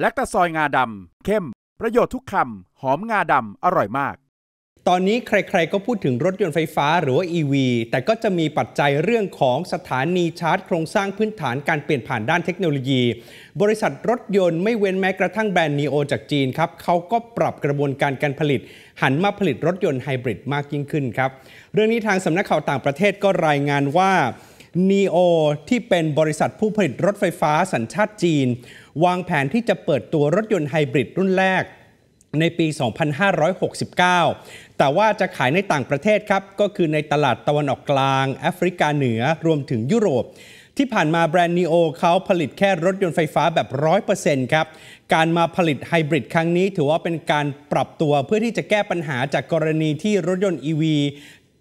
และตะซอยงาดำเข้ม ประโยชน์ทุกคำหอมงาดำอร่อยมาก ตอนนี้ใครๆก็พูดถึงรถยนต์ไฟฟ้าหรือว่า EV แต่ก็จะมีปัจจัยเรื่องของสถานีชาร์จ โครงสร้างพื้นฐานการเปลี่ยนผ่านด้านเทคโนโลยี บริษัทรถยนต์ไม่เว้นแม้กระทั่งแบรนด์นีโอจากจีนครับ เขาก็ปรับกระบวนการการผลิต หันมาผลิตรถยนต์ไฮบริดมากยิ่งขึ้นครับเรื่องนี้ทางสำนักข่าวต่างประเทศก็รายงานว่า NEO ที่เป็นบริษัทผู้ผลิตรถไฟฟ้าสัญชาติจีน วางแผนที่จะเปิดตัวรถยนต์ไฮบริดรุ่นแรก ในปี 2569 แต่ว่าจะขายในต่างประเทศครับก็คือในตลาดตะวันออกกลาง แอฟริกาเหนือรวมถึงยุโรป ที่ผ่านมาแบรนด์นีโอเขาผลิตแค่รถยนต์ไฟฟ้าแบบ 100%ครับการมาผลิตไฮบริดครั้งนี้ถือว่าเป็นการปรับตัวเพื่อที่จะแก้ปัญหาจากกรณีที่รถยนต์ EV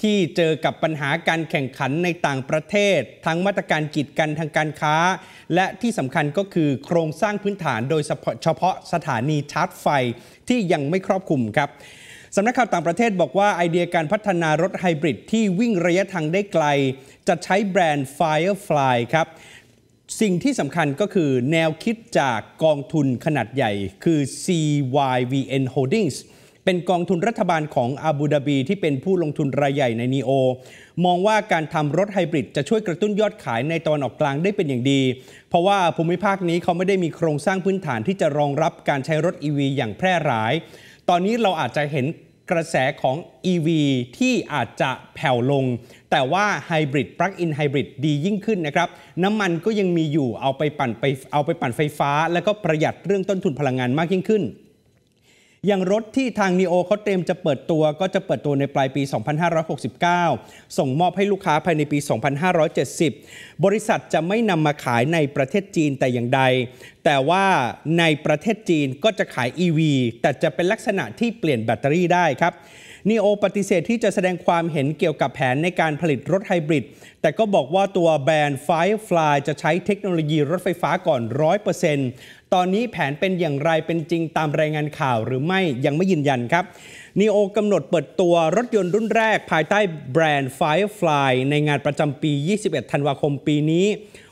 ที่เจอกับปัญหาการแข่งขันในต่างประเทศ ทั้งมาตรการกีดกันทางการค้า และที่สำคัญก็คือโครงสร้างพื้นฐานโดยเฉพาะสถานีชาร์จไฟที่ยังไม่ครอบคลุมครับสำนักข่าวต่างประเทศบอกว่า ไอเดียการพัฒนารถไฮบริดที่วิ่งระยะทางได้ไกล จะใช้แบรนด์ Firefly ครับ สิ่งที่สำคัญก็คือแนวคิดจากกองทุนขนาดใหญ่ คือ CYVN Holdings เป็นกองทุนรัฐบาลของอาบูดาบีที่เป็นผู้ลงทุนรายใหญ่ในนีโอมองว่าการทำรถไฮบริดจะช่วยกระตุ้นยอดขายในตอนออกกลางได้เป็นอย่างดี เพราะว่าภูมิภาคนี้เขาไม่ได้มีโครงสร้างพื้นฐานที่จะรองรับการใช้รถ e ีอย่างแพร่หลาย ตอนนี้เราอาจจะเห็นกระแสของ e ีที่อาจจะแผ่วลง แต่ว่าไฮบริดปลั๊กอินไฮบริดดียิ่งขึ้นนะครับน้ำมันก็ยังมีอยู่เอาไปปั่นไปเอาไปปั่นไฟฟ้า แล้วก็ประหยัดเรื่องต้นทุนพลังงานมากยิ่งขึ้นอย่างรถที่ทางนีโอเขาเตรียมจะเปิดตัวก็จะเปิดตัวในปลายปี 2569 ส่งมอบให้ลูกค้าภายในปี 2570 บริษัทจะไม่นำมาขายในประเทศจีนแต่อย่างใด แต่ว่าในประเทศจีนก็จะขาย EV แต่จะเป็นลักษณะที่เปลี่ยนแบตเตอรี่ได้ครับนีโอปฏิเสธที่จะแสดงความเห็นเกี่ยวกับแผนในการผลิตรถไฮบริด แต่ก็บอกว่าตัวแบรนด์ไฟฟลายจะใช้เทคโนโลยีรถไฟฟ้าก่อนร้ซ็นตอนนี้แผนเป็นอย่างไรเป็นจริงตามรายงานข่าวหรือไม่ยังไม่ยืนยันครับนีโอกำหนดเปิดตัวรถยนต์รุ่นแรกภายใต้แบรนด์ไฟฟลายในงานประจำปี 21 ธันวาคมปีนี้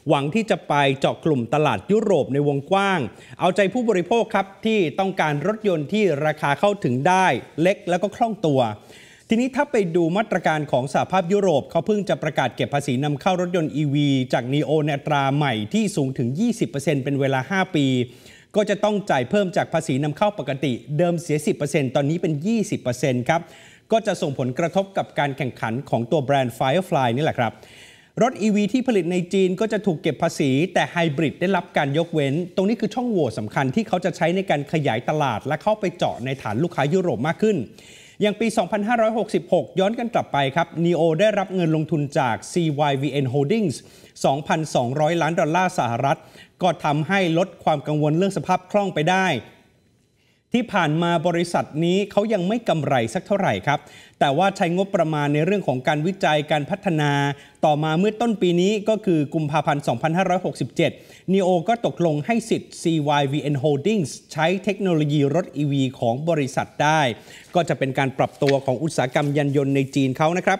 หวังที่จะไปเจาะกลุ่มตลาดยุโรปในวงกว้าง เอาใจผู้บริโภคครับที่ต้องการรถยนต์ที่ราคาเข้าถึงได้ เล็กแล้วก็คล่องตัววทีนี้ถ้าไปดูมาตรการของสหภาพยุโรปเขาเพิ่งจะประกาศเก็บภาษีนำเข้ารถยนต์ EV จากนีโอนตราใหม่ที่สูงถึง 20%เป็นเวลา 5 ปี ก็จะต้องจ่ายเพิ่มจากภาษีนำเข้าปกติเดิมเสีย 10%ตอนนี้เป็น 20%ครับก็จะส่งผลกระทบกับการแข่งขันของตัวแบรนด์ Firefly นี่แหละครับ รถ EV ที่ผลิตในจีนก็จะถูกเก็บภาษีแต่ไฮบริดได้รับการยกเว้น ตรงนี้คือช่องโหว่สำคัญที่เขาจะใช้ในการขยายตลาด และเข้าไปเจาะในฐานลูกค้ายุโรปมากขึ้นอย่างปี 2566 ย้อนกันกลับไปครับ NEO ได้รับเงินลงทุนจาก CYVN Holdings 2,200 ล้านดอลลาร์สหรัฐ ก็ทำให้ลดความกังวลเรื่องสภาพคล่องไปได้ที่ผ่านมาบริษัทนี้เขายังไม่กำไรสักเท่าไหร่ครับ แต่ว่าใช้งบประมาณในเรื่องของการวิจัยการพัฒนา ต่อมาเมื่อต้นปีนี้ก็คือกุมภาพันธ์ 2567 n โอ ก็ตกลงให้สิทธิ์ CYVN Holdings ใช้เทคโนโลยีรถ EV ของบริษัทได้ ก็จะเป็นการปรับตัวของอุตสาหกรรมยานยนต์ในจีนเขานะครับ